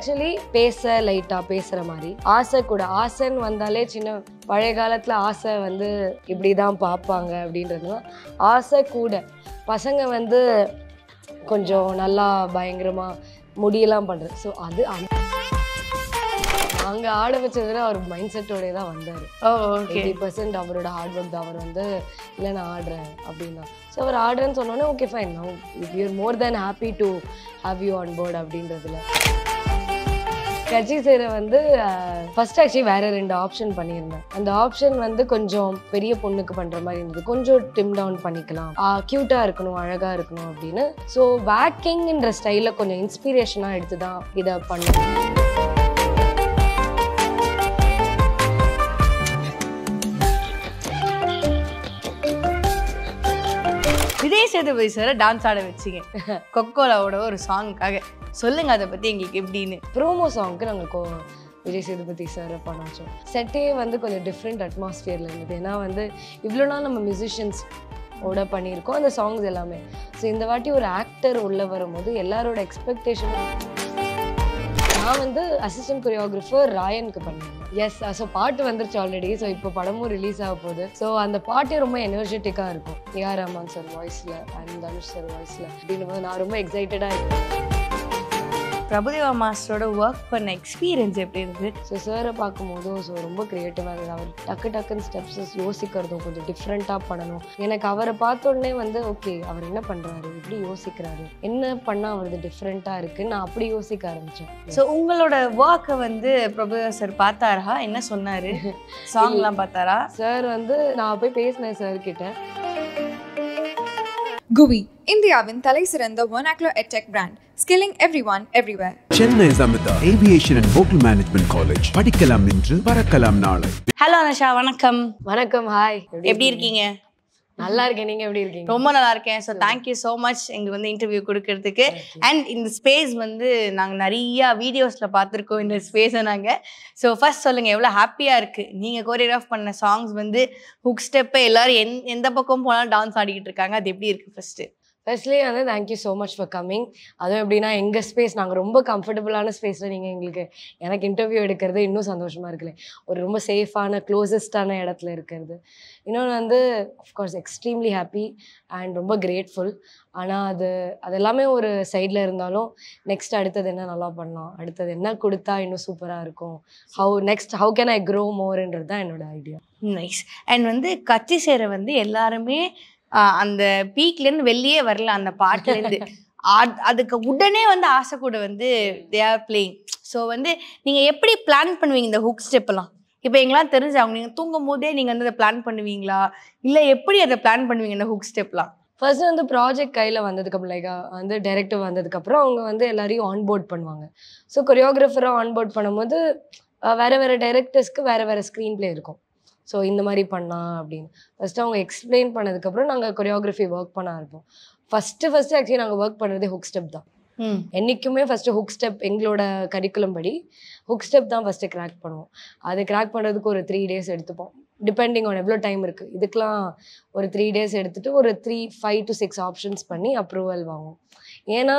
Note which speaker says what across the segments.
Speaker 1: Actually பேச லைட்டாக பேசுகிற மாதிரி ஆசை கூட ஆசைன்னு வந்தாலே சின்ன பழைய காலத்தில் ஆசை வந்து இப்படிதான் பார்ப்பாங்க அப்படின்றது ஆசை கூட பசங்க வந்து கொஞ்சம் நல்லா பயங்கரமாக முடியெல்லாம் பண்ணுறது ஸோ அது அந்த அங்கே ஆட வச்சதுல அவர் மைண்ட் செட்டோடய தான் வந்தார் எயிட்டி பர்சன்ட் அவரோட ஹார்ட் ஒர்க் தான் அவர் வந்து இல்லை நான் ஆடுறேன் அப்படின்னா ஸோ அவர் ஆடுறேன்னு சொன்னோன்னே okay fine no you are more than happy to have you on board அப்படின்றதுல கட்சி சேர வந்து ஃபர்ஸ்ட் ஆக்சுவலி வேற ரெண்டு ஆப்ஷன் பண்ணியிருந்தேன் அந்த ஆப்ஷன் வந்து கொஞ்சம் பெரிய பொண்ணுக்கு பண்ற மாதிரி இருந்தது கொஞ்சம் டிம் டவுன் பண்ணிக்கலாம் கியூட்டா இருக்கணும் அழகா இருக்கணும் அப்படின்னு ஸோ வேக்கிங்ன்ற ஸ்டைல கொஞ்சம் இன்ஸ்பிரேஷனா எடுத்து தான் இதை பண்ணேன்
Speaker 2: விஜய் சேதுபதி சார் டான்ஸ் ஆட வச்சிங்க கொக்கோலாவோட ஒரு சாங்காக
Speaker 1: சொல்லுங்கள் அதை பற்றி எங்களுக்கு எப்படின்னு ப்ரோமோ சாங்க்கு நாங்கள் கோவம் விஜய் சேதுபதி சார் பண்ணோம் செட்டே வந்து கொஞ்சம் டிஃப்ரெண்ட் அட்மாஸ்ஃபியரில் இருந்தது ஏன்னா வந்து இவ்வளோ நாள் நம்ம மியூசிஷியன்ஸ் ஓட பண்ணியிருக்கோம் அந்த சாங்ஸ் எல்லாமே ஸோ இந்த வாட்டி ஒரு ஆக்டர் உள்ளே வரும்போது எல்லாரோட எக்ஸ்பெக்டேஷனும் நான் வந்து அசிஸ்டன்ட் கொரியோகிராஃபர் ராயனுக்கு பண்ணேன் எஸ் ஸோ பாட்டு வந்துருச்சு ஆல்ரெடி ஸோ இப்போ படமும் ரிலீஸ் ஆக போகுது ஸோ அந்த பாட்டே ரொம்ப எனர்ஜெட்டிக்காக இருக்கும் ஏஆர் ரஹ்மான் சார் வாய்ஸில் அண்ட் தனுஷ் சார் வாய்ஸில் அப்படின்னும் போது நான் ரொம்ப எக்ஸைட்டடாக இருக்கேன் பிரபுதேவா மாஸ்டரோட ஒர்க் பண்ண எக்ஸ்பீரியன்ஸ் எப்படி இருந்தது ஸோ சாரை பார்க்கும்போதும் ஸோ ரொம்ப கிரியேட்டிவாக இருந்தது அவர் டக்கு டக்குன்னு ஸ்டெப்ஸஸ் யோசிக்கிறதும் கொஞ்சம் டிஃப்ரெண்ட்டாக பண்ணணும் எனக்கு அவரை பார்த்தோடனே வந்து ஓகே அவர் என்ன பண்ணுறாரு எப்படி யோசிக்கிறாரு என்ன பண்ணால் அவரது டிஃப்ரெண்ட்டாக இருக்குது நான் அப்படி யோசிக்க ஆரம்பித்தேன் ஸோ உங்களோட ஒர்க்கை வந்து பிரபுதேவா சார் பார்த்தாரா என்ன சொன்னார் சாங்லாம் பார்த்தாரா சார் வந்து நான் போய் பேசினேன் சார் கிட்ட குவி இந்தியாவின் தலை சிறந்த ஒனாக்லோ edtech brand skilling
Speaker 2: every one everywhere
Speaker 1: Chennai Samitha aviation and hotel management college படிக்கலாம் இன்று பறக்கலாம் நாளை
Speaker 2: ஹலோ அனுஷா வணக்கம் வணக்கம் ஹாய் எப்படி இருக்கீங்க நல்லா இருக்கேன்
Speaker 1: நீங்க எப்படி இருக்கீங்க
Speaker 2: ரொம்ப நல்லா இருக்கேன் ஸோ தேங்க்யூ ஸோ மச் எங்களுக்கு வந்து இன்டர்வியூ கொடுக்கறதுக்கு அண்ட் இந்த ஸ்பேஸ் வந்து நாங்கள் நிறையா வீடியோஸ்ல பார்த்துருக்கோம் இந்த ஸ்பேஸை நாங்கள் ஸோ ஃபர்ஸ்ட் சொல்லுங்க எவ்வளோ ஹாப்பியாக இருக்கு நீங்கள் கோரியோகிராஃப் பண்ண சாங்ஸ் வந்து ஹுக் ஸ்டெப்பை எல்லாரும் எந் எந்த பக்கம் போனாலும் டான்ஸ்
Speaker 1: ஆடிக்கிட்டு இருக்காங்க அது எப்படி இருக்கு ஃபர்ஸ்ட் ஃபர்ஸ்ட்லி வந்து thank you so much for coming அதுவும் எப்படின்னா எங்கள் ஸ்பேஸ் நாங்கள் ரொம்ப கம்ஃபர்டபுளான ஸ்பேஸில் நீங்கள் எங்களுக்கு எனக்கு இன்டர்வியூ எடுக்கிறது இன்னும் சந்தோஷமாக இருக்குல்ல ஒரு ரொம்ப சேஃபான க்ளோசஸ்டான இடத்துல இருக்கிறது இன்னொன்று வந்து அஃப்கோர்ஸ் எக்ஸ்ட்ரீம்லி ஹாப்பி அண்ட் ரொம்ப கிரேட்ஃபுல் ஆனால் அது அது எல்லாமே ஒரு சைடில் இருந்தாலும் நெக்ஸ்ட் அடுத்தது என்ன நல்லா பண்ணலாம் அடுத்தது என்ன கொடுத்தா இன்னும் சூப்பராக இருக்கும் how next how can I grow மோர்ன்றது தான் என்னோட ஐடியா நைஸ் அண்ட் வந்து கட்சி சேரை வந்து எல்லாருமே
Speaker 2: அந்த பீக்லேருந்து வெளியே வரல அந்த பாட்டுலேருந்து அதுக்கு உடனே வந்து ஆசை கூட வந்து தே ஆர் பிளேயிங் ஸோ வந்து நீங்கள் எப்படி பிளான் பண்ணுவீங்க இந்த ஹுக் ஸ்டெப்லாம் இப்போ எங்களாம் தெரிஞ்சு அவங்க நீங்கள் தூங்கும் போதே நீங்கள் வந்து அதை பிளான் பண்ணுவீங்களா இல்லை எப்படி அதை பிளான் பண்ணுவீங்க இந்த
Speaker 1: ஹுக் ஸ்டெப்லாம் ஃபர்ஸ்ட் வந்து ப்ராஜெக்ட் கையில் வந்ததுக்கப்புறம் லைக் வந்து டைரக்டர் வந்ததுக்கப்புறம் அவங்க வந்து எல்லாரையும் ஆன்போர்ட் பண்ணுவாங்க ஸோ கொரியோகிராஃபராக ஆன்போர்ட் பண்ணும்போது வேறு வேறு டைரக்டர்ஸ்க்கு வேறு வேறு ஸ்க்ரீன் பிளே இருக்கும் ஸோ இந்த மாதிரி பண்ணலாம் அப்படின்னு ஃபஸ்ட்டு அவங்க எக்ஸ்பிளைன் பண்ணதுக்கப்புறம் நாங்கள் கொரியோகிராஃபி ஒர்க் பண்ண ஆரம்பிப்போம் ஃபஸ்ட்டு ஃபஸ்ட்டு ஆக்சுவலி நாங்கள் ஒர்க் பண்ணுறதே ஹுக் ஸ்டெப் தான் என்றைக்குமே ஃபஸ்ட்டு ஹுக் ஸ்டெப் எங்களோட கரிக்குலம் படி ஹுக் ஸ்டெப் தான் ஃபஸ்ட்டு கிராக் பண்ணுவோம் அது கிராக் பண்ணுறதுக்கு ஒரு த்ரீ டேஸ் எடுத்துப்போம் டிபெண்டிங் ஆன் எவ்வளோ டைம் இருக்குது இதுக்கெலாம் ஒரு த்ரீ டேஸ் எடுத்துகிட்டு ஒரு three five to six options பண்ணி அப்ரூவல் வாங்குவோம் ஏன்னா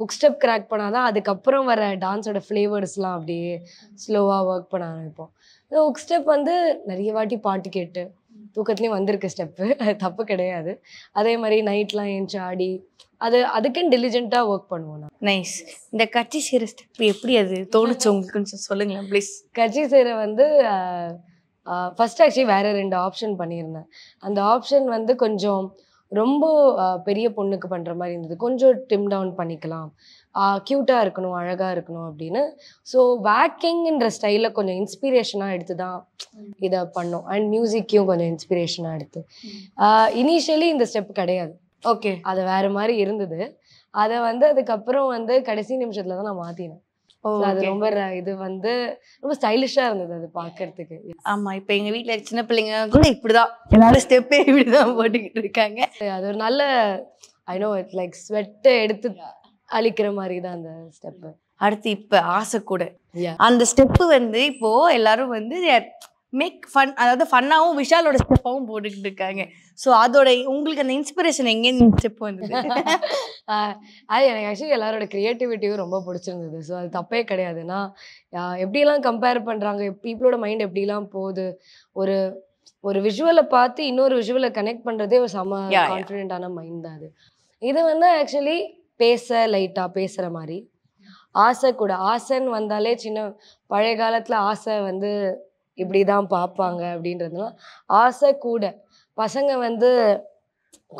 Speaker 1: ஹுக் ஸ்டெப் கிராக் தான் அதுக்கப்புறம் வர டான்ஸோட ஃப்ளேவர்ஸ்லாம் அப்படியே ஸ்லோவாக ஒர்க் பண்ண ஆரம்பிப்போம் ஹுக் ஸ்டெப் வந்து நிறைய வாட்டி பாட்டு கேட்டு தூக்கத்துலேயும் வந்திருக்கு ஸ்டெப்பு அது தப்பு கிடையாது அதே மாதிரி நைட்லாம் ஏஞ்சி ஆடி அது அதுக்குன்னு டெலிஜென்ட்டாக ஒர்க் பண்ணுவோம் நான் நைஸ் இந்த கட்சி செய்கிற ஸ்டெப் எப்படி அது தோணுச்சு உங்களுக்குன்னு சொல்லுங்களேன் ப்ளீஸ் கட்சி செய்கிற வந்து ஃபஸ்ட் ஆக்சுவலி வேறு ரெண்டு ஆப்ஷன் பண்ணியிருந்தேன் அந்த ஆப்ஷன் வந்து கொஞ்சம் ரொம்ப பெரிய பொண்ணுக்கு பண்ணுற மாதிரி இருந்தது கொஞ்சம் டிம் டவுன் பண்ணிக்கலாம் க்யூட்டாக இருக்கணும் அழகாக இருக்கணும் அப்படின்னு ஸோ வேக்கிங்ன்ற ஸ்டைலில் கொஞ்சம் இன்ஸ்பிரேஷனாக எடுத்து தான் இதை பண்ணோம் அண்ட் மியூசிக்கையும் கொஞ்சம் இன்ஸ்பிரேஷனாக எடுத்து இனிஷியலி இந்த ஸ்டெப் கிடையாது ஓகே அது வேறு மாதிரி இருந்தது அதை வந்து அதுக்கப்புறம் வந்து கடைசி நிமிஷத்தில் தான் நான் மாற்றினேன் அது ரொம்ப இது வந்து ரொம்ப ஸ்டைலிஷா இருந்தது அது பாக்குறதுக்கு ஆமா இப்ப எங்க வீட்டுல சின்ன பிள்ளைங்க கூட இப்படிதான் எல்லாரும் ஸ்டெப்பே இப்படிதான் போட்டுக்கிட்டு இருக்காங்க அது ஒரு நல்ல ஐ நோ இட் லைக் ஸ்வெட்டை எடுத்து அழிக்கிற மாதிரி தான் அந்த ஸ்டெப்பு
Speaker 2: அடுத்து இப்ப ஆசை கூட அந்த ஸ்டெப்பு வந்து இப்போ எல்லாரும் வந்து மேக் ஃபன் அதாவது ஃபன்னாகவும் விஷாலோட ஸ்டெப்பாகவும் போட்டுக்கிட்டு இருக்காங்க ஸோ அதோட உங்களுக்கு
Speaker 1: அந்த இன்ஸ்பிரேஷன் எங்கேருந்து ஸ்டெப் வந்தது அது எனக்கு ஆக்சுவலி எல்லாரோட க்ரியேட்டிவிட்டியும் ரொம்ப பிடிச்சிருந்தது ஸோ அது தப்பே கிடையாதுன்னா எப்படிலாம் கம்பேர் பண்ணுறாங்க பீப்புளோட மைண்ட் எப்படிலாம் போகுது ஒரு ஒரு விஷுவலை பார்த்து இன்னொரு விஷுவலை கனெக்ட் பண்ணுறதே ஒரு சம கான்ஃபிடென்ட்டான மைண்ட் தான் அது இது வந்து ஆக்சுவலி பேச லைட்டாக பேசுகிற மாதிரி ஆசை கூட ஆசைன்னு வந்தாலே சின்ன பழைய காலத்தில் ஆசை வந்து இப்படி தான் பார்ப்பாங்க அப்படின்றதுலாம் ஆசை கூட பசங்க வந்து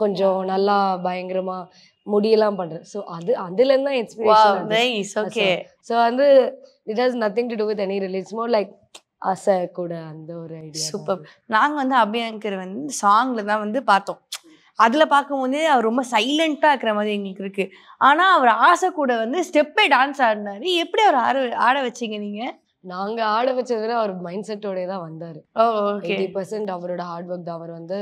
Speaker 1: கொஞ்சம் நல்லா பயங்கரமா முடியெல்லாம் பண்றேன் ஸோ அது அதுலேருந்து தான் எக்ஸ்பீரியன்ஸ் ஓகே ஸோ வந்து it has nothing to do with any release more like ஆசை கூட அந்த ஒரு ஐடியா சூப்பர் நாங்கள் வந்து அபியங்கர் வந்து சாங்கில் தான் வந்து பார்த்தோம்
Speaker 2: அதில் பார்க்கும்போது அவர் ரொம்ப சைலண்ட்டாக இருக்கிற மாதிரி எங்களுக்கு இருக்குது ஆனால் அவர் ஆசை கூட வந்து ஸ்டெப்பே
Speaker 1: டான்ஸ் ஆடினாரு எப்படி அவர் ஆட ஆட வச்சிங்க நீங்கள் நாங்க ஆட வச்சதுல அவர் மைண்ட் செட்டோடய தான் வந்தார் எயிட்டி பர்சன்ட் அவரோட ஹார்ட் ஒர்க் தான் அவர் வந்து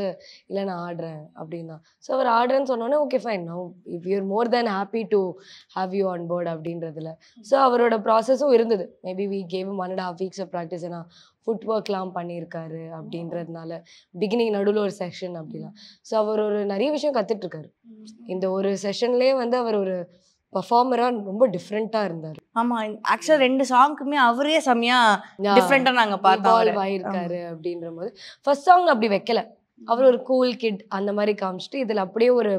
Speaker 1: இல்லை நான் ஆடுறேன் அப்படின்னா ஸோ அவர் ஆடுறேன்னு சொன்னோன்னே okay fine no if you're more than happy to have you on board அப்படின்றதுல ஸோ அவரோட ப்ராசஸும் இருந்தது maybe we gave one and half weeks of practice ஏன்னா ஃபுட் ஒர்க்லாம் பண்ணியிருக்காரு அப்படின்றதுனால பிகினிங் நடுவில் ஒரு செஷன் அப்படிலாம் ஸோ அவர் ஒரு நிறைய விஷயம் கற்றுட்ருக்காரு இந்த ஒரு செஷன்லேயே வந்து அவர் ஒரு பர்ஃபார்மராக ரொம்ப டிஃப்ரெண்ட்டாக இருந்தார் ஆமா ஆக்சுவலா ரெண்டு சாங்க்குமே அவரே செம்மையா டிஃப்ரெண்டா நாங்க பார்த்தோம் ஆயிருக்காரு அப்படின்ற போது ஃபர்ஸ்ட் சாங் அப்படி வைக்கல அவர் ஒரு கூல் கிட் அந்த மாதிரி காமிச்சிட்டு இதுல அப்படியே ஒரு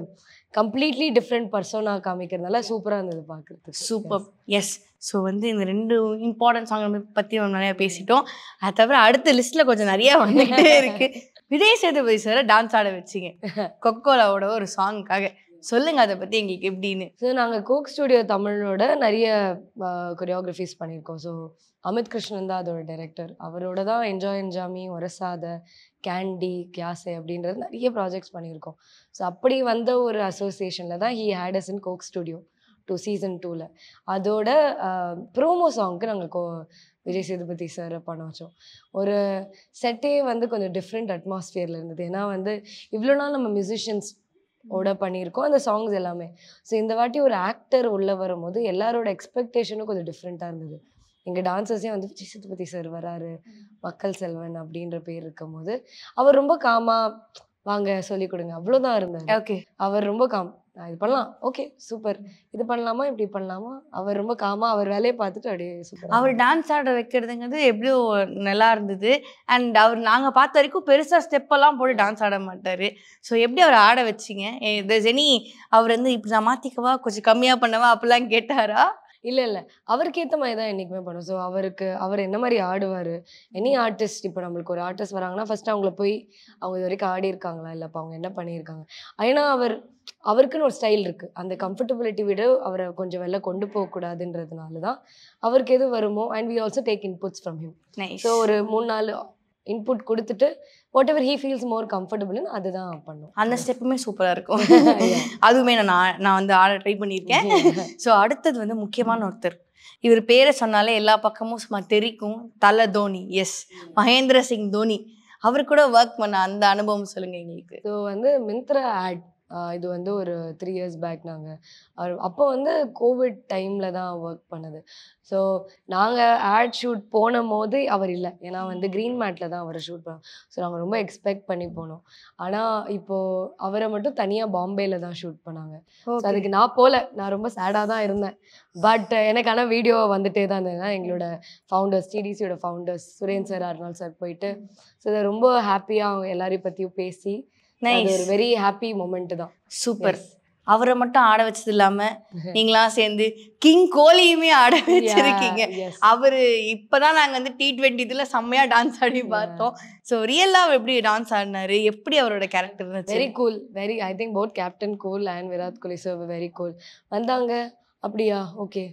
Speaker 1: கம்ப்ளீட்லி டிஃப்ரெண்ட் பர்சனாக காமிக்கிறதுனால சூப்பராக இருந்தது பார்க்குறது சூப்பர் எஸ் ஸோ
Speaker 2: வந்து இந்த ரெண்டு இம்பார்ட்டன்ட் சாங் பற்றி நிறையா பேசிட்டோம் அதை தவிர அடுத்த லிஸ்ட்டில் கொஞ்சம் நிறைய வந்துகிட்டே இருக்குது விஜய் சேதுபதி சாரை டான்ஸ் ஆட வச்சிங்க
Speaker 1: கொக்கோலாவோட ஒரு சாங்குக்காக சொல்லுங்க அதை பற்றி எங்களுக்கு எப்படின்னு ஸோ நாங்கள் கோக் ஸ்டுடியோ தமிழோட நிறைய கொரியோகிராஃபிஸ் பண்ணியிருக்கோம் ஸோ அமித் கிருஷ்ணன் தான் அதோட டைரக்டர் அவரோட தான் என்ஜாய் என்ஜாமி ஒரசாத கேண்டி கியாசே அப்படின்றது நிறைய ப்ராஜெக்ட்ஸ் பண்ணியிருக்கோம் ஸோ அப்படி வந்த ஒரு அசோசியேஷனில் தான் he heads in Coke studio two season டூவில் அதோட ப்ரோமோ சாங்க்கு நாங்கள் கோ விஜய் சேதுபதி சார் பண்ண வச்சோம் ஒரு செட்டே வந்து கொஞ்சம் டிஃப்ரெண்ட் அட்மாஸ்ஃபியரில் இருந்தது ஏன்னா வந்து இவ்வளோ நாள் நம்ம மியூசிஷியன்ஸ் ஓட பண்ணியிருக்கோம் அந்த சாங்ஸ் எல்லாமே ஸோ இந்த வாட்டி ஒரு ஆக்டர் உள்ளே வரும்போது எல்லாரோட எக்ஸ்பெக்டேஷனும் கொஞ்சம் டிஃப்ரெண்ட்டாக இருந்தது எங்கள் டான்சர்ஸே வந்து சிசுபதி சார் வராரு மக்கள் செல்வன் அப்படின்ற பேர் இருக்கும் போது அவர் ரொம்ப காமாக வாங்க சொல்லிக் கொடுங்க அவ்வளோதான் இருந்தார் ஓகே அவர் ரொம்ப காம் நான் இது பண்ணலாம் ஓகே சூப்பர் இது பண்ணலாமா இப்படி பண்ணலாமா அவர் ரொம்ப காமா அவர் வேலையை பார்த்துட்டு அப்படியே சூப்பர் அவர்
Speaker 2: டான்ஸ் ஆட வைக்கிறதுங்கிறது எப்படியோ நல்லா இருந்தது அண்ட் அவர் நாங்கள் பார்த்த வரைக்கும் பெருசாக ஸ்டெப்பெல்லாம் போட்டு டான்ஸ் ஆட மாட்டார் ஸோ எப்படி அவர் ஆட வச்சிங்க தஸ் எனி அவர் வந்து இப்படி நான் மாற்றிக்கவா கொஞ்சம் கம்மியாக பண்ணவா அப்படிலாம் கேட்டாரா
Speaker 1: இல்லை இல்லை அவருக்கு ஏற்ற மாதிரி தான் என்றைக்குமே பண்ணும் ஸோ அவருக்கு அவர் என்ன மாதிரி ஆடுவார் எனி ஆர்டிஸ்ட் இப்போ நம்மளுக்கு ஒரு ஆர்டிஸ்ட் வராங்கன்னா ஃபஸ்ட்டு அவங்கள போய் அவங்க இது வரைக்கும் ஆடி இருக்காங்களா இல்லைப்பா அவங்க என்ன பண்ணியிருக்காங்க ஏன்னா அவர் அவருக்குன்னு ஒரு ஸ்டைல் இருக்குது அந்த கம்ஃபர்டபிலிட்டி விட அவரை கொஞ்சம் வெளில கொண்டு போகக்கூடாதுன்றதுனால தான் அவருக்கு எது வருமோ and we also take inputs from him so ஒரு மூணு நாலு இன்புட் கொடுத்துட்டு whatever he feels more கம்ஃபர்டபுள்னு அதுதான் பண்ணும் அந்த ஸ்டெப்புமே சூப்பராக இருக்கும்
Speaker 2: அதுவுமே நான் நான் வந்து ஆட ட்ரை பண்ணியிருக்கேன் ஸோ அடுத்தது வந்து முக்கியமான ஒருத்தர் இவர் பேரை சொன்னாலே எல்லா பக்கமும் சும்மா தெரிக்கும் தலை தோனி எஸ்
Speaker 1: மகேந்திர சிங் தோனி அவர் கூட ஒர்க் பண்ண அந்த அனுபவம் சொல்லுங்க எங்களுக்கு ஸோ வந்து மிந்த்ரா ஆட் இது வந்து ஒரு த்ரீ இயர்ஸ் பேக் நாங்கள் அப்போ வந்து கோவிட் டைமில் தான் ஒர்க் பண்ணது ஸோ நாங்கள் ஆட் ஷூட் போன போது அவர் இல்லை ஏன்னா வந்து க்ரீன் மேட்டில் தான் அவரை ஷூட் பண்ணோம் ஸோ நாங்கள் ரொம்ப எக்ஸ்பெக்ட் பண்ணி போனோம் ஆனால் இப்போது அவரை மட்டும் தனியாக பாம்பேயில் தான் ஷூட் பண்ணாங்க ஸோ அதுக்கு நான் போகல நான் ரொம்ப சேடாக தான் இருந்தேன் பட் எனக்கான வீடியோ வந்துட்டே தான் இருந்தது எங்களோட ஃபவுண்டர்ஸ் டிடிசியோட founders Suren sir Arnal sir போயிட்டு ஸோ இதை ரொம்ப ஹாப்பியாக அவங்க எல்லாரையும் பற்றியும் பேசி அது ஒரு வெரி ஹாப்பி மூமெண்ட் தான்
Speaker 2: சூப்பர் அவரை மட்டும் ஆட வச்சது இல்லாம நீங்களாம் சேர்ந்து கிங் கோலியுமே ஆட வச்சிருக்கீங்க அவரு இப்பதான் நாங்க வந்து டி ட்வெண்ட்டி இதுல செம்மையா டான்ஸ் ஆடி பார்த்தோம் ஸோ ரியல்லா அவர் எப்படி டான்ஸ் ஆடினாரு எப்படி அவரோட character very cool
Speaker 1: very I think both captain cool and Virat Kohli so very cool வந்தாங்க அப்படியா ஓகே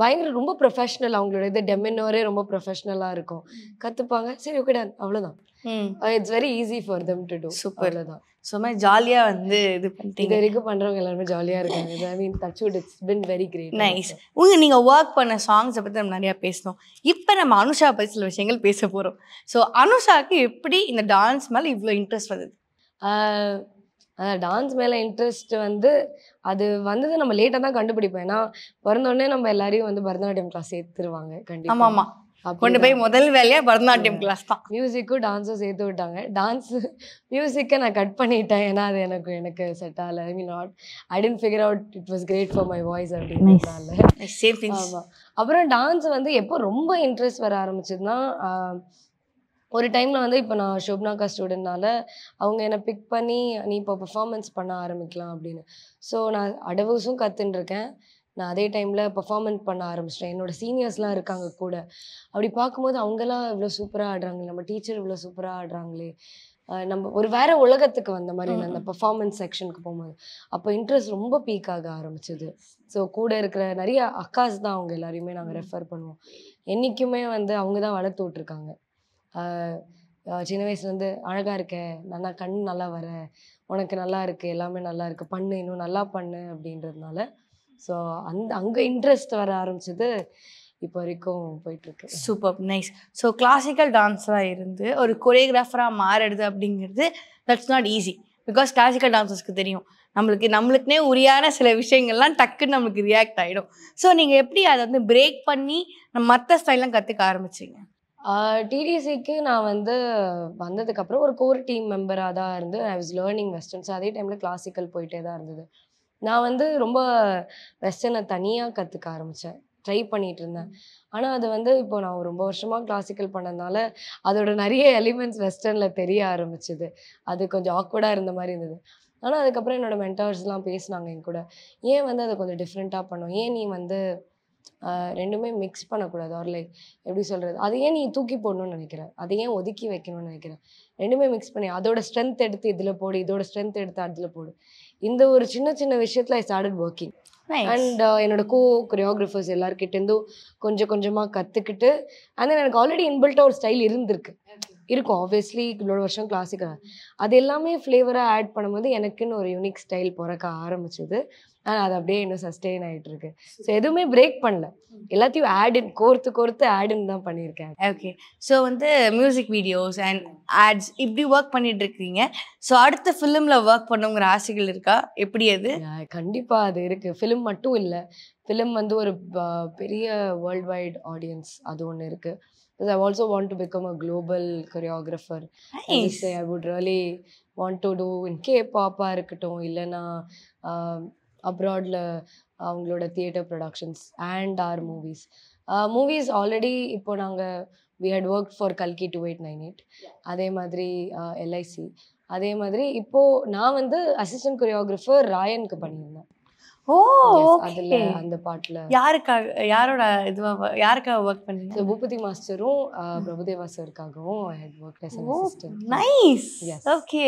Speaker 1: பயங்கர ரொம்ப ப்ரொஃபஷ்னல் அவங்களோட இது டெமினோரே ரொம்ப ப்ரொஃபஷ்னலாக இருக்கும் கற்றுப்பாங்க சரி ஓகே டான் அவ்வளோதான் it's very easy for them to do super தான் சும்மா ஜாலியாக வந்து இது பண்ணி இது வரைக்கும் பண்ணுறவங்க எல்லாருமே ஜாலியாக இருக்காங்க I mean touch wood it's been very great nice
Speaker 2: உங்க நீங்கள் ஒர்க் பண்ண சாங்ஸை பற்றி நம்ம நிறையா பேசணும் இப்போ நம்ம அனுஷா பற்றி சில விஷயங்கள் பேச போகிறோம் ஸோ
Speaker 1: அனுஷாவுக்கு எப்படி இந்த டான்ஸ் மேலே இவ்வளோ இன்ட்ரெஸ்ட் வந்தது uh, அதான் டான்ஸ் மேலே இன்ட்ரெஸ்ட் வந்து அது வந்தது நம்ம லேட்டாக தான் கண்டுபிடிப்போம் ஏன்னா பிறந்தோடனே நம்ம எல்லாரையும் வந்து பரதநாட்டியம் கிளாஸ் சேர்த்துருவாங்க கண்டிப்பாக ஆமாம் ஆமாம் கொண்டு போய் முதல் வேலையாக பரதநாட்டியம் கிளாஸ் தான் மியூசிக்கும் டான்ஸும் சேர்த்து விட்டாங்க டான்ஸ் மியூசிக்கை நான் கட் பண்ணிட்டேன் ஏன்னா அது எனக்கு எனக்கு செட் ஆகல I mean not I tend figure out it was great for my voice அப்படின்னு ஆமாம் அப்புறம் டான்ஸ் வந்து எப்போ ரொம்ப இன்ட்ரெஸ்ட் வர ஆரம்பிச்சதுன்னா ஒரு டைமில் வந்து இப்போ நான் ஷோப்னாக்கா ஸ்டூடெண்ட்னால அவங்க என்னை பிக் பண்ணி நீ இப்போ பெர்ஃபார்மன்ஸ் பண்ண ஆரம்பிக்கலாம் அப்படின்னு ஸோ நான் அடவுஸும் கற்றுட்டுருக்கேன் நான் அதே டைமில் பர்ஃபார்மன்ஸ் பண்ண ஆரம்பிச்சிட்டேன் என்னோடய சீனியர்ஸ்லாம் இருக்காங்க கூட அப்படி பார்க்கும்போது அவங்கெல்லாம் இவ்வளோ சூப்பராக ஆடுறாங்களே நம்ம டீச்சர் இவ்வளோ சூப்பராக ஆடுறாங்களே நம்ம ஒரு வேற உலகத்துக்கு வந்த மாதிரி அந்த பர்ஃபார்மன்ஸ் செக்ஷனுக்கு போகும்போது அப்போ இன்ட்ரெஸ்ட் ரொம்ப பீக் ஆக ஆரம்பிச்சது ஸோ கூட இருக்கிற நிறைய அக்காஸ் தான் அவங்க எல்லாரையுமே நாங்கள் ரெஃபர் பண்ணுவோம் என்றைக்குமே வந்து அவங்க தான் வளர்த்து விட்ருக்காங்க சின்ன வயசுலேருந்து அழகாக இருக்க நல்லா கண் நல்லா வர உனக்கு நல்லா இருக்குது எல்லாமே நல்லா இருக்குது பண்ணு இன்னும் நல்லா பண்ணு அப்படின்றதுனால ஸோ அந்த அங்கே இன்ட்ரெஸ்ட் வர ஆரம்பிச்சது இப்போ வரைக்கும் போயிட்டுருக்கு சூப்பர் நைஸ் ஸோ கிளாசிக்கல் டான்ஸராக இருந்து
Speaker 2: ஒரு கொரியோகிராஃபராக மாறிடுது அப்படிங்கிறது that's not easy because classical டான்ஸர்ஸ்க்கு தெரியும் நம்மளுக்கு நம்மளுக்குனே உரியான சில விஷயங்கள்லாம் டக்குன்னு நம்மளுக்கு ரியாக்ட் ஆகிடும் ஸோ நீங்கள் எப்படி அதை வந்து பிரேக் பண்ணி மற்ற ஸ்டைல்லாம் கற்றுக்க ஆரம்பிச்சிங்க
Speaker 1: டிடிசிக்கு நான் வந்து வந்ததுக்கப்புறம் ஒரு கோர் டீம் மெம்பராக தான் இருந்து I was learning western so அதே டைமில் கிளாசிக்கல் போயிட்டே தான் இருந்தது நான் வந்து ரொம்ப வெஸ்டர்னை தனியாக கற்றுக்க ஆரம்பித்தேன் ட்ரை பண்ணிகிட்டு இருந்தேன் ஆனால் அது வந்து இப்போ நான் ரொம்ப வருஷமாக கிளாசிக்கல் பண்ணதுனால அதோட நிறைய எலிமெண்ட்ஸ் வெஸ்டர்னில் தெரிய ஆரம்பிச்சிது அது கொஞ்சம் ஆக்வர்டாக இருந்த மாதிரி இருந்தது ஆனால் அதுக்கப்புறம் என்னோடய மென்டார்ஸ்லாம் பேசினாங்க என் கூட ஏன் வந்து அதை கொஞ்சம் டிஃப்ரெண்ட்டாக பண்ணோம் ஏன் நீ வந்து ரெண்டுமே மிக்ஸ் பண்ணக்கூடாது ஆர் லைக் எப்படி சொல்கிறது அதையே ஏன் நீ தூக்கி போடணும்னு நினைக்கிற அதையே ஒதுக்கி வைக்கணும்னு நினைக்கிற ரெண்டுமே மிக்ஸ் பண்ணி அதோட ஸ்ட்ரென்த் எடுத்து இதில் போடு இதோட ஸ்ட்ரென்த் எடுத்து அதில் போடு இந்த ஒரு சின்ன சின்ன விஷயத்தில் ஐ ஸ்டார்டட் ஒர்க்கிங் அண்ட் என்னோட கோ கொரியோகிராஃபர்ஸ் எல்லாருக்கிட்டேருந்தும் கொஞ்சம் கொஞ்சமாக கற்றுக்கிட்டு அண்ட் எனக்கு ஆல்ரெடி இன்பில்ட்டாக ஒரு ஸ்டைல் இருந்திருக்கு இருக்கும் ஆப்வியஸ்லி இவ்வளோ வருஷம் கிளாசிக்கல் அது எல்லாமே ஃப்ளேவராக ஆட் பண்ணும்போது எனக்குன்னு ஒரு யூனிக் ஸ்டைல் பிறக்க ஆரம்பிச்சது ஆனால் அது அப்படியே இன்னும் சஸ்டெயின் ஆகிட்டு இருக்கு ஸோ எதுவுமே பிரேக் பண்ணல எல்லாத்தையும் ஆடின் கோர்த்து கோர்த்து ஆடின் தான் பண்ணியிருக்கேன் ஓகே ஸோ வந்து மியூசிக்
Speaker 2: வீடியோஸ் அண்ட் ஆட்ஸ் இப்படி ஒர்க் பண்ணிட்டு இருக்கீங்க ஸோ அடுத்த ஃபிலிமில் ஒர்க் பண்ணுங்கிற ஆசைகள்
Speaker 1: இருக்கா எப்படி அது கண்டிப்பாக அது இருக்கு ஃபிலிம் மட்டும் இல்லை ஃபிலிம் வந்து ஒரு பெரிய வேர்ல்ட் வைட் ஆடியன்ஸ் அது ஒன்று இருக்குது because I also want to become a global choreographer. Nice. I say I would really want to do இருக்கட்டும் இல்லைன்னா அப்ராடில் அவங்களோட theatre productions and or movies movies already இப்போ நாங்கள் வி ஹட் ஒர்க் ஃபார் கல்கி டூ எயிட் நைன் எயிட் அதே மாதிரி LIC அதே மாதிரி இப்போது நான் வந்து அசிஸ்டன்ட் கொரியோகிராஃபர் ராயனுக்கு பண்ணியிருந்தேன் ஓ அதுல அந்த பாட்டுல யாருக்காக யாரோட இதுவா யாருக்காக ஒர்க் பண்ணீங்க பூபதி மாஸ்டரும் பிரபுதேவா சார்க்காகவும் head work assistant nice okay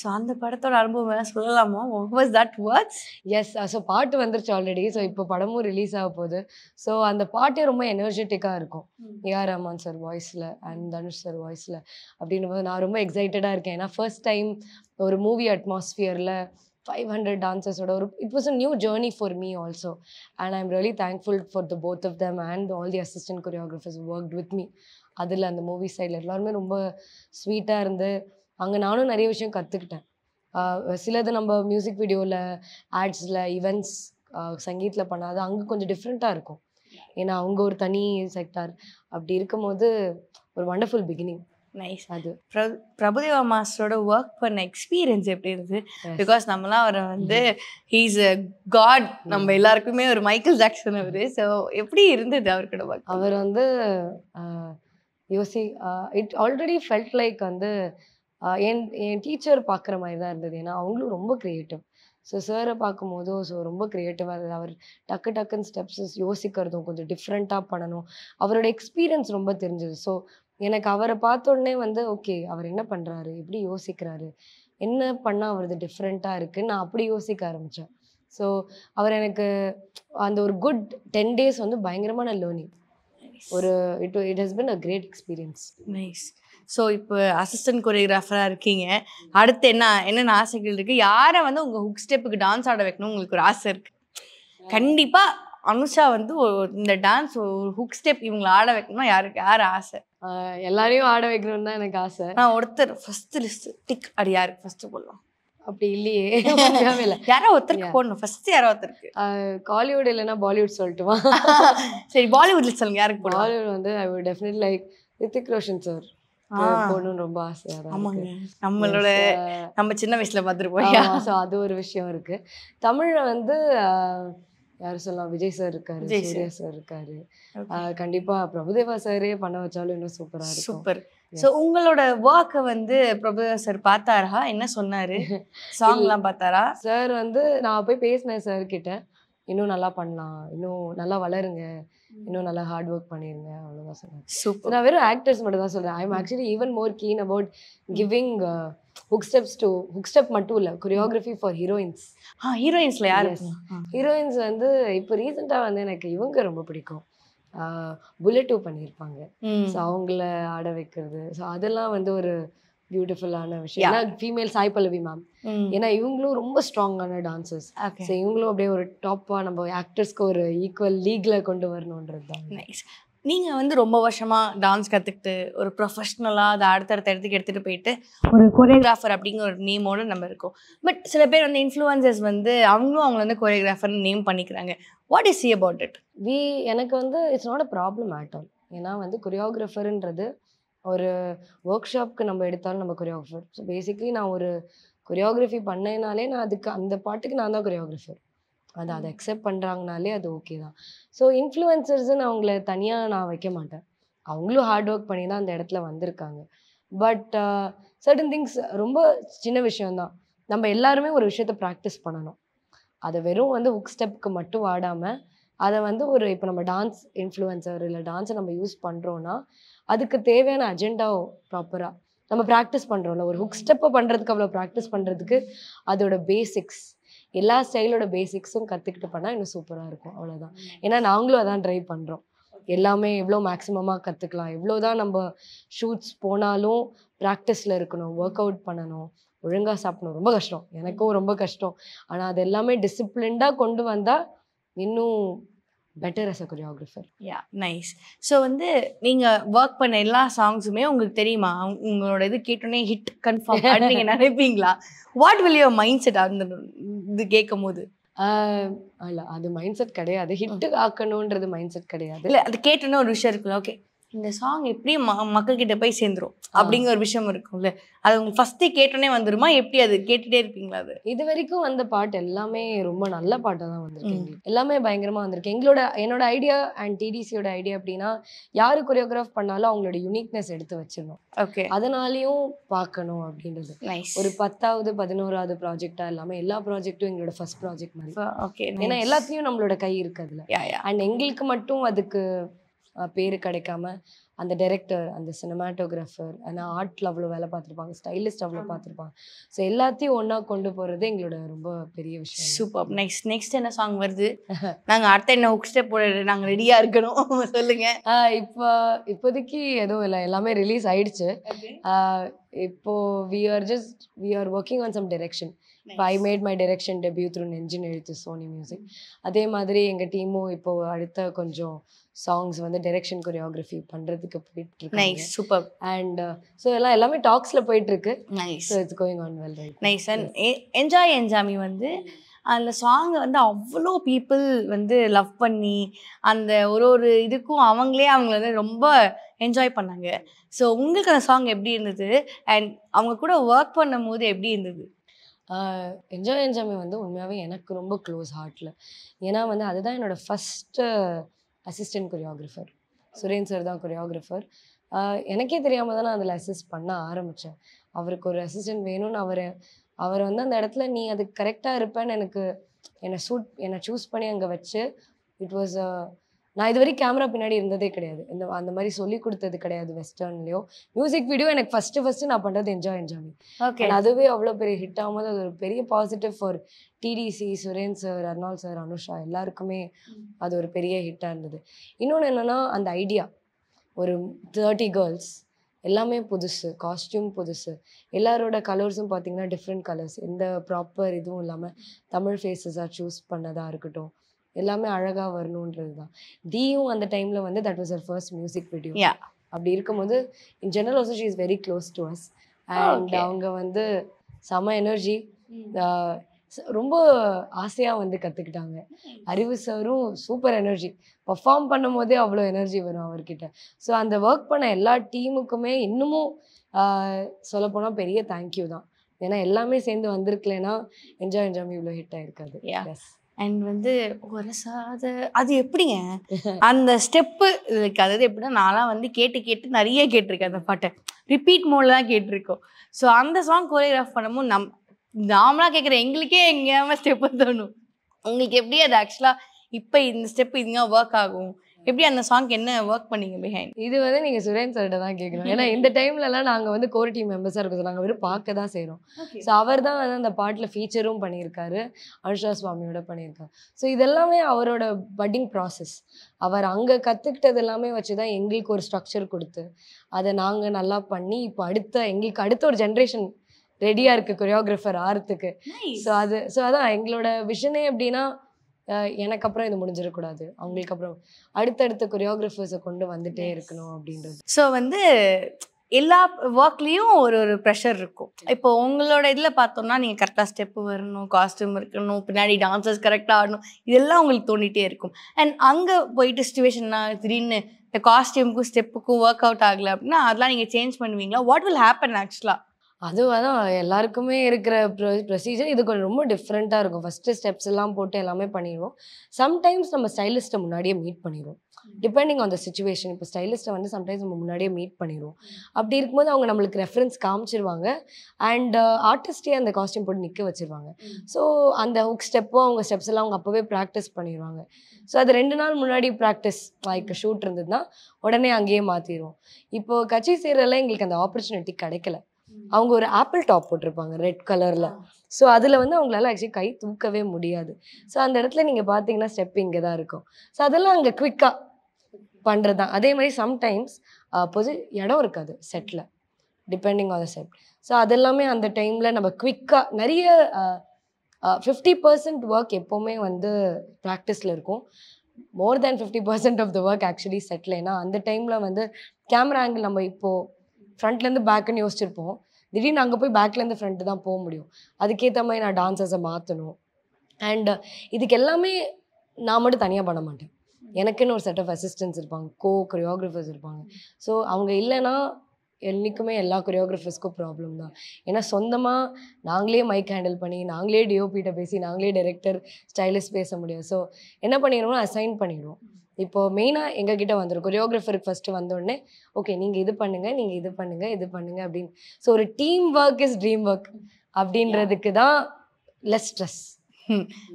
Speaker 1: so அந்த படத்தோட அனுபவம் வேணா சொல்லலாமா was that work yes so பாட்டு வந்துருச்சு ஆல்ரெடி ஸோ இப்போ படமும் ரிலீஸ் ஆக போகுது ஸோ அந்த பாட்டே ரொம்ப எனர்ஜெட்டிக்காக இருக்கும் ஏஆர் ரஹ்மான் சார் வாய்ஸில் அண்ட் தனுஷ் சார் வாய்ஸில் அப்படின்னும் போது நான் ரொம்ப எக்ஸைட்டடாக இருக்கேன் ஏன்னா ஃபர்ஸ்ட் டைம் ஒரு மூவி அட்மாஸ்ஃபியரில் ஃபைவ் ஹண்ட்ரட் டான்சர்ஸோட ஒரு it was a new journey for me also and I am really thankful for the both of them and all the assistant choreographers work with me அதில் அந்த movie சைடில் எல்லாருமே ரொம்ப ஸ்வீட்டாக இருந்து அங்கே நானும் நிறைய விஷயம் கற்றுக்கிட்டேன் சிலது நம்ம மியூசிக் வீடியோவில் ஆட்ஸில் ஈவெண்ட்ஸ் சங்கீத்தில் பண்ணாத அங்கே கொஞ்சம் டிஃப்ரெண்ட்டாக இருக்கும் ஏன்னா அவங்க ஒரு தனி செக்டார் அப்படி இருக்கும்போது ஒரு ஒண்டர்ஃபுல் பிகினிங் நைஸ் அது பிரபுதேவா மாஸ்டரோட ஒர்க் பண்ண எக்ஸ்பீரியன்ஸ் எப்படி இருந்துச்சு பிகாஸ் நம்மலாம்
Speaker 2: அவரை வந்து ஹீஸ் அ காட் நம்ம எல்லாருக்குமே ஒரு மைக்கேல் ஜாக்சன் அவர் ஸோ எப்படி
Speaker 1: இருந்தது அவர்கூட ஒர்க் அவர் வந்து யோசி இட் ஆல்ரெடி ஃபெல்ட் லைக் வந்து என் என் டீச்சர் பார்க்குற மாதிரி தான் இருந்தது ஏன்னா அவங்களும் ரொம்ப க்ரியேட்டிவ் ஸோ சாரை பார்க்கும்போதும் ஸோ ரொம்ப க்ரியேட்டிவாக இருந்தது அவர் டக்கு டக்குன்னு ஸ்டெப்ஸஸ் யோசிக்கிறதும் கொஞ்சம் டிஃப்ரெண்ட்டாக பண்ணணும் அவரோட எக்ஸ்பீரியன்ஸ் ரொம்ப தெரிஞ்சது ஸோ எனக்கு அவரை பார்த்த உடனே வந்து ஓகே அவர் என்ன பண்ணுறாரு எப்படி யோசிக்கிறாரு என்ன பண்ணால் அவரது டிஃப்ரெண்ட்டாக இருக்குன்னு நான் அப்படி யோசிக்க ஆரம்பித்தேன் ஸோ அவர் எனக்கு அந்த ஒரு குட் டென் டேஸ் வந்து பயங்கரமான லேர்னிங் ஒரு it it has been a great experience nice so
Speaker 2: இப்போ அசிஸ்டன்ட் கொரியோகிராஃபராக இருக்கீங்க அடுத்து என்ன என்னென்ன ஆசைகள் இருக்குது யாரை வந்து உங்கள் ஹுக் ஸ்டெப்புக்கு டான்ஸ் ஆட வைக்கணும் உங்களுக்கு ஒரு ஆசை இருக்குது கண்டிப்பாக அனுஷா வந்து இந்த டான்ஸ் ஒரு ஹுக் ஸ்டெப் இவங்களை ஆட வைக்கணும்னா யாருக்கு யார் ஆசை எல்லாரையும் ஆட வைக்கணும்னு தான் எனக்கு ஆசை நான் ஒருத்தர் ஃபர்ஸ்ட் லிஸ்ட் டிக் அடி யாருக்கு ஃபர்ஸ்ட் போடலாம் அப்படி இல்லையே இல்லை
Speaker 1: யாரோ ஒருத்தருக்கு போடணும் ஃபர்ஸ்ட் யாரோ ஒருத்தருக்கு காலிவுட் இல்லைன்னா பாலிவுட் சொல்லட்டுமா சரி பாலிவுட்ல சொல்லுங்க யாருக்கு பாலிவுட் வந்து I would definite like Hrithik Roshan sir போடணும்னு ரொம்ப ஆசையா ஆமாங்க நம்மளோட நம்ம சின்ன வயசுல பார்த்துருப்போம் ஸோ அது ஒரு விஷயம் இருக்கு தமிழ்ல வந்து யார் சொல்லலாம் விஜய் சார் இருக்காரு சூர்யா சார் இருக்காரு கண்டிப்பா பிரபுதேவா சாரே பண்ண வச்சாலும் இன்னும் சூப்பரா இருக்கும் சூப்பர் ஸோ உங்களோட வாக்கை வந்து பிரபுதேவா சார் பார்த்தாரா என்ன சொன்னாரு சாங்லாம் பார்த்தாரா சார் வந்து நான் போய் பேசினேன் சார் கிட்ட இன்னும் நல்லா பண்ணலாம் இன்னும் நல்லா வளருங்க இன்னும் நல்லா ஹார்ட் ஒர்க் பண்ணிருங்க அவ்வளோதான் சொன்னாங்க சூப்பர் நான் வெறும் ஆக்டர்ஸ் மட்டும் தான் சொல்கிறேன் I am actually even more keen about giving hook steps to hook step மட்டும் இல்லை கொரியோகிராஃபி ஃபார் ஹீரோயின்ஸ் ஆ ஹீரோயின்ஸில் யார் ஹீரோயின்ஸ் வந்து இப்போ ரீசெண்டாக வந்து எனக்கு இவங்க ரொம்ப பிடிக்கும் புல்லட் டூ பண்ணியிருப்பாங்க ஸோ அவங்கள ஆட வைக்கிறது ஸோ அதெல்லாம் வந்து ஒரு பியூட்டிஃபுல்லான விஷயம் ஏன்னா ஃபீமேல் சாய் பல்லவி மேம் ஏன்னா இவங்களும் ரொம்ப ஸ்ட்ராங்கான டான்சர்ஸ் ஸோ இவங்களும் அப்படியே ஒரு டாப்பாக நம்ம ஆக்டர்ஸ்க்கு ஒரு ஈக்குவல் லீக்கில் கொண்டு வரணுன்றது தான்
Speaker 2: நீங்கள் வந்து ரொம்ப வருஷமாக டான்ஸ் கற்றுக்கிட்டு ஒரு ப்ரொஃபஷ்னலாக அதை அடுத்தடுத்த இடத்துக்கு எடுத்துகிட்டு போயிட்டு ஒரு கொரியோகிராஃபர் அப்படிங்கிற ஒரு நேமோட நம்ம இருக்கோம் பட் சில பேர் வந்து இன்ஃப்ளூயன்சர்ஸ் வந்து அவங்களும் அவங்கள வந்து கொரியோகிராஃபர்னு நேம் பண்ணிக்கிறாங்க what is she about it
Speaker 1: we எனக்கு வந்து it's not a problem at ஏன்னா வந்து கொரியோகிராஃபருன்றது ஒரு ஒர்க் ஷாப்க்கு நம்ம எடுத்தாலும் நம்ம கொரியோகிராஃபர் ஸோ பேசிக்லி நான் ஒரு கொரியோகிராஃபி பண்ணேனாலே நான் அதுக்கு அந்த பாட்டுக்கு நான் தான் கொரியோகிராஃபர் அது அதை அக்செப்ட் பண்ணுறாங்கனாலே அது ஓகே தான் ஸோ இன்ஃப்ளூயன்சர்ஸு நான் அவங்கள தனியாக நான் வைக்க மாட்டேன் அவங்களும் ஹார்ட் ஒர்க் பண்ணி தான் அந்த இடத்துல வந்திருக்காங்க பட் சர்டன் திங்ஸ் ரொம்ப சின்ன விஷயம்தான் நம்ம எல்லாருமே ஒரு விஷயத்த ப்ராக்டிஸ் பண்ணணும் அதை வெறும் வந்து உக் ஸ்டெப்க்கு மட்டும் வாடாமல் அதை வந்து ஒரு இப்போ நம்ம டான்ஸ் இன்ஃப்ளூயன்சர் இல்லை டான்ஸை நம்ம யூஸ் பண்ணுறோன்னா அதுக்கு தேவையான அஜெண்டாவும் ப்ராப்பராக நம்ம ப்ராக்டிஸ் பண்ணுறோம்ல ஒரு ஹுக் ஸ்டெப்பை பண்ணுறதுக்கு அவ்வளோ ப்ராக்டிஸ் பண்ணுறதுக்கு அதோட பேசிக்ஸ் எல்லா ஸ்டைலோட பேசிக்ஸும் கற்றுக்கிட்டு பண்ணால் இன்னும் சூப்பராக இருக்கும் அவ்வளோதான் ஏன்னா நாங்களும் அதான் ட்ரை பண்ணுறோம் எல்லாமே எவ்வளோ மேக்ஸிமமாக கற்றுக்கலாம் எவ்வளோ தான் நம்ம ஷூட்ஸ் போனாலும் ப்ராக்டிஸில் இருக்கணும் ஒர்க் அவுட் பண்ணணும் ஒழுங்காக சாப்பிடணும் ரொம்ப கஷ்டம் எனக்கும் ரொம்ப கஷ்டம் ஆனால் அது எல்லாமே டிசிப்ளின்டாக கொண்டு வந்தால் இன்னும் better as a choreographer yeah nice so வந்து
Speaker 2: நீங்கள் ஒர்க் பண்ண எல்லா சாங்ஸுமே உங்களுக்கு தெரியுமா
Speaker 1: உங்களோட இது கேட்டோன்னே ஹிட் கன்ஃபார்ம் நீங்கள் நினைப்பீங்களா what will your mindset அந்த இது கேட்கும் போது இல்லை அது மைண்ட் செட் கிடையாது ஹிட்டு ஆக்கணுன்றது மைண்ட் செட் கிடையாது
Speaker 2: இல்லை அது கேட்டோன்னே ஒரு விஷயம் இருக்குல்ல ஓகே இந்த சாங் எப்படி ம மக்கள்கிட்ட போய் சேர்ந்துரும் அப்படிங்கிற ஒரு விஷயம் இருக்கும்ல அது உங்க ஃபஸ்ட்டே கேட்டோன்னே வந்துருமா எப்படி அது கேட்டுட்டே இருப்பீங்களா அது
Speaker 1: இது வரைக்கும் வந்த பாட்டு எல்லாமே ரொம்ப நல்ல பாட்டாக தான் வந்திருக்கு எல்லாமே பயங்கரமாக வந்திருக்கு எங்களோட என்னோட ஐடியா அண்ட் டிடிசியோட ஐடியா அப்படின்னா யார் கொரியோகிராஃப் பண்ணாலும் அவங்களோட யூனிக்னஸ் எடுத்து வச்சிடணும் ஓகே அதனாலையும் பார்க்கணும் அப்படின்றது ஒரு பத்தாவது பதினோராவது ப்ராஜெக்டாக எல்லாமே எல்லா ப்ராஜெக்ட்டும் எங்களோட ஃபர்ஸ்ட் ப்ராஜெக்ட் மாதிரி ஓகே ஏன்னா எல்லாத்தையும் நம்மளோட கை இருக்குது அதில் அண்ட் எங்களுக்கு மட்டும் அதுக்கு பேர் கிடைக்காம அந்த டைரக்டர் அந்த சினிமாட்டோகிராஃபர் ஆனால் ஆர்ட்டில் அவ்வளோ வேலை பார்த்துருப்பாங்க ஸ்டைலிஸ்ட் அவ்வளோ பார்த்துருப்பாங்க ஸோ எல்லாத்தையும் ஒன்றா கொண்டு போகிறது எங்களோட ரொம்ப பெரிய விஷயம் சூப்பர் நெக்ஸ்ட் நெக்ஸ்ட் என்ன சாங் வருது நாங்கள் அடுத்த என்ன ஹுக் ஸ்டெப் நாங்கள் ரெடியாக இருக்கணும் சொல்லுங்கள் இப்போ இப்போதைக்கு எதுவும் இல்லை எல்லாமே ரிலீஸ் ஆயிடுச்சு இப்போது we are just we are working on some direction இப்போ I made my direction debut through நெஞ்சின் எழுத்து சோனி மியூசிக் அதே மாதிரி எங்கள் டீமும் இப்போது அடுத்த கொஞ்சம் சாங்ஸ் வந்து டைரக்ஷன் கொரியோகிராஃபி பண்ணுறதுக்கு போயிட்டு இருக்கு நைஸ் சூப்பர் அண்ட் ஸோ எல்லாம் எல்லாமே டாக்ஸில் போயிட்டு இருக்கு nice so it's going on well right nice and enjoy Enjaami வந்து
Speaker 2: அந்த சாங்கை வந்து அவ்வளோ பீப்புள் வந்து லவ் பண்ணி அந்த ஒரு ஒரு இதுக்கும் அவங்களே அவங்கள வந்து ரொம்ப என்ஜாய் பண்ணாங்க ஸோ உங்களுக்கு அந்த சாங் எப்படி இருந்தது
Speaker 1: அண்ட் அவங்க கூட ஒர்க் பண்ணும் போது எப்படி இருந்தது என்ஜாய் uh, என்ஜாமி வந்து உண்மையாகவே எனக்கு ரொம்ப க்ளோஸ் ஹார்ட்டில் ஏன்னா வந்து அதுதான் என்னோடய first assistant choreographer Suren sir தான் கொரியோகிராஃபர் எனக்கே தெரியாமல் தான் நான் அதில் அசிஸ்ட் பண்ண ஆரம்பித்தேன் அவருக்கு ஒரு அசிஸ்டன்ட் வேணும்னு அவர் அவர் வந்து அந்த இடத்துல நீ அதுக்கு கரெக்டாக இருப்பேன்னு எனக்கு என்னை சூட் என்னை சூஸ் பண்ணி அங்கே வச்சு இட் வாஸ் அ நான் இது வரைக்கும் கேமரா பின்னாடி இருந்ததே கிடையாது இந்த அந்த மாதிரி சொல்லி கொடுத்தது கிடையாது வெஸ்டர்ன்லயோ மியூசிக் வீடியோ எனக்கு ஃபர்ஸ்ட் ஃபர்ஸ்ட் நான் பண்றது என்ஜாய் என்ஜாய் ஓகே அதுவே அவ்வளோ பெரிய ஹிட் ஆகும்போது அது ஒரு பெரிய positive for DTC Suren sir Arnal sir Anusha எல்லாருக்குமே அது ஒரு பெரிய ஹிட்டாக இருந்தது இன்னொன்று என்னன்னா அந்த ஐடியா ஒரு தேர்ட்டி கேர்ள்ஸ் எல்லாமே புதுசு காஸ்டியூம் புதுசு எல்லாரோட கலர்ஸும் பார்த்தீங்கன்னா டிஃப்ரெண்ட் கலர்ஸ் எந்த ப்ராப்பர் இதுவும் இல்லாமல் தமிழ் ஃபேஸஸாக சூஸ் பண்ணதாக இருக்கட்டும் எல்லாமே அழகாக வரணுன்றது தான் தீயும் அந்த டைமில் வந்து தட் வாஸ் அவர் ஃபர்ஸ்ட் மியூசிக் வீடியோ அப்படி இருக்கும்போது in general also she is very close to us and அவங்க வந்து செம எனர்ஜி ரொம்ப ஆசையாக வந்து கற்றுக்கிட்டாங்க அறிவு சாரும் சூப்பர் எனர்ஜி பர்ஃபார்ம் பண்ணும் போதே அவ்வளோ எனர்ஜி வரும் அவர்கிட்ட ஸோ அந்த ஒர்க் பண்ண எல்லா டீமுக்குமே இன்னமும் சொல்லப்போனால் பெரிய தேங்க்யூ தான் ஏன்னா எல்லாமே சேர்ந்து வந்திருக்கலன்னா என்ஜாய் என்ஜாய் இவ்வளோ ஹிட் ஆயிருக்காது எஸ் அண்ட் வந்து சாத அது எப்படிங்க
Speaker 2: அந்த ஸ்டெப்பு இதுக்கு அதாவது எப்படின்னா நான்லாம் வந்து கேட்டு கேட்டு நிறைய கேட்டிருக்கேன் அந்த பாட்டை ரிப்பீட் மோட்ல தான் கேட்டிருக்கோம் ஸோ அந்த சாங் கோரியோகிராஃப் பண்ணமும் நம் நாமளாக கேட்குற எங்களுக்கே எங்கேயாமல் ஸ்டெப்பு தோணும் உங்களுக்கு எப்படி அது ஆக்சுவலாக இப்போ இந்த ஸ்டெப் இதுங்க ஒர்க் ஆகும் எப்படி அந்த சாங் என்ன ஒர்க் பண்ணீங்க பிஹைண்ட்
Speaker 1: இது வந்து நீங்கள் சுரேன் சார்கிட்ட தான் கேட்கணும் ஏன்னா இந்த டைம்லலாம் நாங்கள் வந்து கோர் டீம் மெம்பர்ஸா இருக்கிறது நாங்க வெறும் பார்க்க தான் செய்கிறோம் ஸோ அவர் தான் வந்து அந்த பாட்டில் ஃபீச்சரும் பண்ணியிருக்காரு அனுஷா சுவாமியோட பண்ணியிருக்காரு ஸோ இதெல்லாமே அவரோட பட்டிங் ப்ராசஸ் அவர் அங்கே கற்றுக்கிட்டது எல்லாமே வச்சு தான் எங்களுக்கு ஒரு ஸ்ட்ரக்சர் கொடுத்து அதை நாங்கள் நல்லா பண்ணி இப்போ அடுத்த எங்களுக்கு அடுத்த ஒரு ஜென்ரேஷன் ரெடியாக இருக்குது கொரியோகிராஃபர் ஆறுத்துக்கு ஸோ அது ஸோ அதான் எங்களோட விஷனே எப்படின்னா எனக்கு அப்புறம் இது முடிஞ்சிடக்கூடாது அவங்களுக்கு அப்புறம் அடுத்தடுத்த கொரியோகிராஃபர்ஸை கொண்டு வந்துட்டே இருக்கணும் அப்படின்றது ஸோ வந்து எல்லா ஒர்க்லேயும்
Speaker 2: ஒரு ஒரு ப்ரெஷர் இருக்கும் இப்போ உங்களோட இதில் பார்த்தோம்னா நீங்கள் கரெக்டாக ஸ்டெப்பு வரணும் காஸ்ட்யூம் இருக்கணும் பின்னாடி டான்சர்ஸ் கரெக்டாக ஆடணும் இதெல்லாம் உங்களுக்கு தோண்டிகிட்டே இருக்கும் அண்ட் அங்கே போயிட்டு சுச்சுவேஷன்னா திடீர்னு இந்த காஸ்டியூமுக்கும் ஸ்டெப்புக்கும் ஒர்க் அவுட் ஆகலை அப்படின்னா அதெல்லாம் நீங்கள் சேஞ்ச் பண்ணுவீங்களா வாட் வில்
Speaker 1: ஹேப்பன் ஆக்சுவலாக அதுவாக தான் எல்லாருக்குமே இருக்கிற ப்ரொ ப்ரொசீஜர் இது கொஞ்சம் ரொம்ப டிஃப்ரெண்ட்டாக இருக்கும் ஃபஸ்ட்டு ஸ்டெப்ஸ் எல்லாம் போட்டு எல்லாமே பண்ணிடுவோம் சம்டைம்ஸ் நம்ம ஸ்டைலிஸ்ட்டை முன்னாடியே மீட் பண்ணிடுவோம் டிபெண்டிங் ஆன் த சுச்சுவேஷன் இப்போ ஸ்டைலிஸ்ட்டை வந்து சம்டைம்ஸ் நம்ம முன்னாடியே மீட் பண்ணிடுவோம் அப்படி இருக்கும்போது அவங்க நம்மளுக்கு ரெஃபரன்ஸ் காமிச்சிருவாங்க அண்ட் ஆர்டிஸ்டே uh, அந்த காஸ்டியூம் போட்டு நிற்க வச்சுருவாங்க ஸோ அந்த ஹுக் ஸ்டெப்பும் அவங்க ஸ்டெப்ஸ் எல்லாம் அவங்க அப்போவே ப்ராக்டிஸ் பண்ணிடுவாங்க ஸோ அது ரெண்டு நாள் முன்னாடி ப்ராக்டிஸ் லைக் ஷூட் இருந்ததுன்னா உடனே அங்கேயே மாற்றிடுவோம் இப்போது கட்சி செய்கிறதெல்லாம் எங்களுக்கு அந்த ஆப்பர்ச்சுனிட்டி கிடைக்கல அவங்க ஒரு ஆப்பிள் டாப் போட்டிருப்பாங்க ரெட் கலரில் ஸோ அதில் வந்து அவங்களால ஆக்சுவலி கை தூக்கவே முடியாது ஸோ அந்த இடத்துல நீங்கள் பார்த்தீங்கன்னா ஸ்டெப் இங்கே தான் இருக்கும் ஸோ அதெல்லாம் அங்கே குவிக்காக பண்ணுறது தான் அதே மாதிரி சம்டைம்ஸ் பொது இடம் இருக்காது செட்டில் depending on the set so அதெல்லாமே அந்த டைமில் நம்ம குவிக்காக நிறைய ஃபிஃப்டி பர்சன்ட் ஒர்க் எப்போவுமே வந்து ப்ராக்டிஸில் இருக்கும் more than fifty percent of the work actually செட்டில் ஏன்னா அந்த டைமில் வந்து கேமரா ஆங்கிள் நம்ம இப்போது ஃப்ரண்ட்லேருந்து பேக்குன்னு யோசிச்சிருப்போம் திடீர்னு அங்கே போய் பேக்லேருந்து ஃப்ரண்ட்டு தான் போக முடியும் அதுக்கேற்ற மாதிரி நான் டான்ஸர்ஸை மாற்றணும் அண்ட் இதுக்கு எல்லாமே நான் மட்டும் தனியாக பண்ண மாட்டேன் எனக்குன்னு ஒரு செட் ஆஃப் அசிஸ்டன்ஸ் இருப்பாங்க கோ கொரியோகிராஃபர்ஸ் இருப்பாங்க ஸோ அவங்க இல்லைன்னா என்றைக்குமே எல்லா கொரியோகிராஃபர்ஸ்க்கும் ப்ராப்ளம் தான் ஏன்னா சொந்தமாக நாங்களே மைக் ஹேண்டில் பண்ணி நாங்களே டிஓபிகிட்ட பேசி நாங்களே டைரக்டர் ஸ்டைலிஸ்ட் பேச முடியும் ஸோ என்ன பண்ணிடுவோம்னா அசைன் பண்ணிடுவோம் இப்போது மெயினாக எங்ககிட்ட வந்துடும் கொரியோகிராஃபருக்கு ஃபஸ்ட்டு வந்தோடனே ஓகே நீங்கள் இது பண்ணுங்கள் நீங்கள் இது பண்ணுங்கள் இது பண்ணுங்கள் அப்படின்னு ஸோ ஒரு team work is dream work அப்படின்றதுக்கு தான் less stress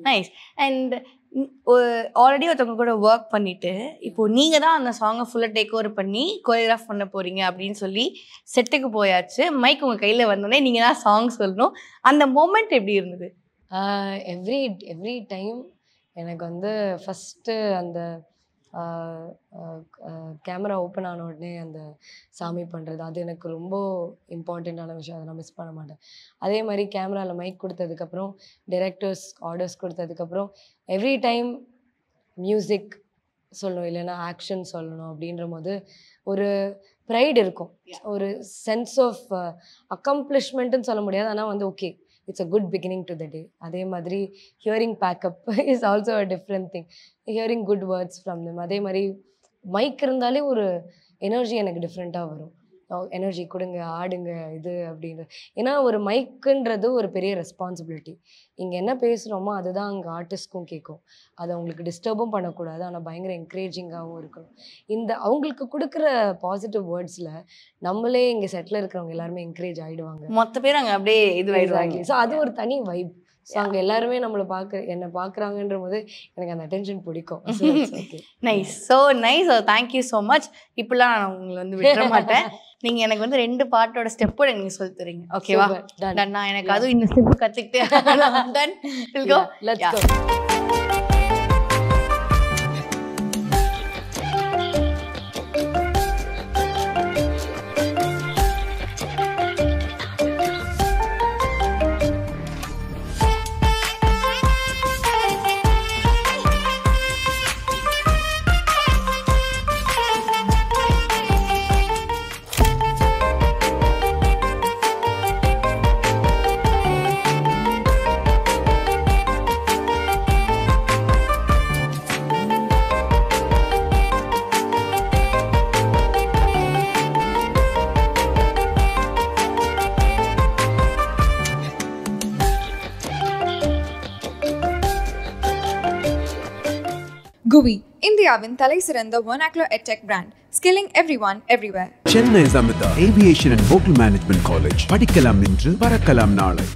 Speaker 1: nice and
Speaker 2: already ஒருத்தவங்க கூட ஒர்க் பண்ணிட்டு இப்போ hmm. நீங்க தான் அந்த சாங்கை ஃபுல்லாக டேக் ஓவர் பண்ணி கோரியோகிராஃப் பண்ண போறீங்க அப்படின்னு சொல்லி செட்டுக்கு போயாச்சு
Speaker 1: மைக் உங்க கையில் வந்தோடனே நீங்க தான் சாங் சொல்லணும் அந்த மூமெண்ட் எப்படி இருந்தது எவ்ரி எவ்ரி டைம் எனக்கு வந்து ஃபஸ்ட்டு அந்த கேமரா ஓப்பன் ஆன உடனே அந்த சாமி பண்ணுறது அது எனக்கு ரொம்ப இம்பார்ட்டண்ட்டான விஷயம் அதை நான் மிஸ் பண்ண மாட்டேன் அதே மாதிரி கேமராவில் மைக் கொடுத்ததுக்கப்புறம் டிரெக்டர்ஸ் ஆர்டர்ஸ் கொடுத்ததுக்கப்புறம் எவ்ரி டைம் மியூசிக் சொல்லணும் இல்லைன்னா ஆக்ஷன் சொல்லணும் அப்படின்ற போது ஒரு ப்ரைட் இருக்கும் ஒரு சென்ஸ் ஆஃப் அக்கம்ப்ளிஷ்மெண்ட்டுன்னு சொல்ல முடியாது ஆனால் வந்து okay it's a good beginning to the day அதே மாதிரி hearing pack up is also a different thing hearing good words from them அதே மாதிரி மைக் இருந்தாலே ஒரு எனர்ஜி எனக்கு டிஃப்ரெண்ட்டாக வரும் எனர்ஜி கொடுங்க ஆடுங்க இது அப்படின்றது ஏன்னா ஒரு மைக்குன்றது ஒரு பெரிய ரெஸ்பான்சிபிலிட்டி இங்கே என்ன பேசுகிறோமோ அதுதான் அங்கே ஆர்டிஸ்ட்க்கும் கேட்கும் அது அவங்களுக்கு டிஸ்டர்பும் பண்ணக்கூடாது ஆனால் பயங்கர என்கரேஜிங்காகவும் இருக்கணும் இந்த அவங்களுக்கு கொடுக்குற பாசிட்டிவ் வேர்ட்ஸில் நம்மளே இங்கே செட்டில் இருக்கிறவங்க எல்லாருமே என்கரேஜ் ஆகிடுவாங்க மொத்த பேர் அங்கே அப்படியே இது ஆகிடுவாங்க ஸோ அது ஒரு தனி வைப் ஸோ அங்கே எல்லாருமே நம்மளை பார்க்க என்னை பார்க்குறாங்கன்ற போது எனக்கு அந்த அட்டென்ஷன் பிடிக்கும் nice so
Speaker 2: nice thank you so much இப்படிலாம் நான் உங்களை வந்து விட மாட்டேன் நீங்கள் எனக்கு வந்து ரெண்டு பாட்டோட ஸ்டெப்போட நீங்க நீங்கள் சொல்லி தரீங்க ஓகேவா நான் எனக்கு அதுவும் இந்த ஸ்டெப்பு கற்றுக்கிட்டேன்
Speaker 1: இந்தியாவின் தலை சிறந்த ஒனாக்லோ edtech brand skilling every one everywhere Chennai Amrita aviation and hotel management college படிக்கலாம் இன்று பறக்கலாம் நாளை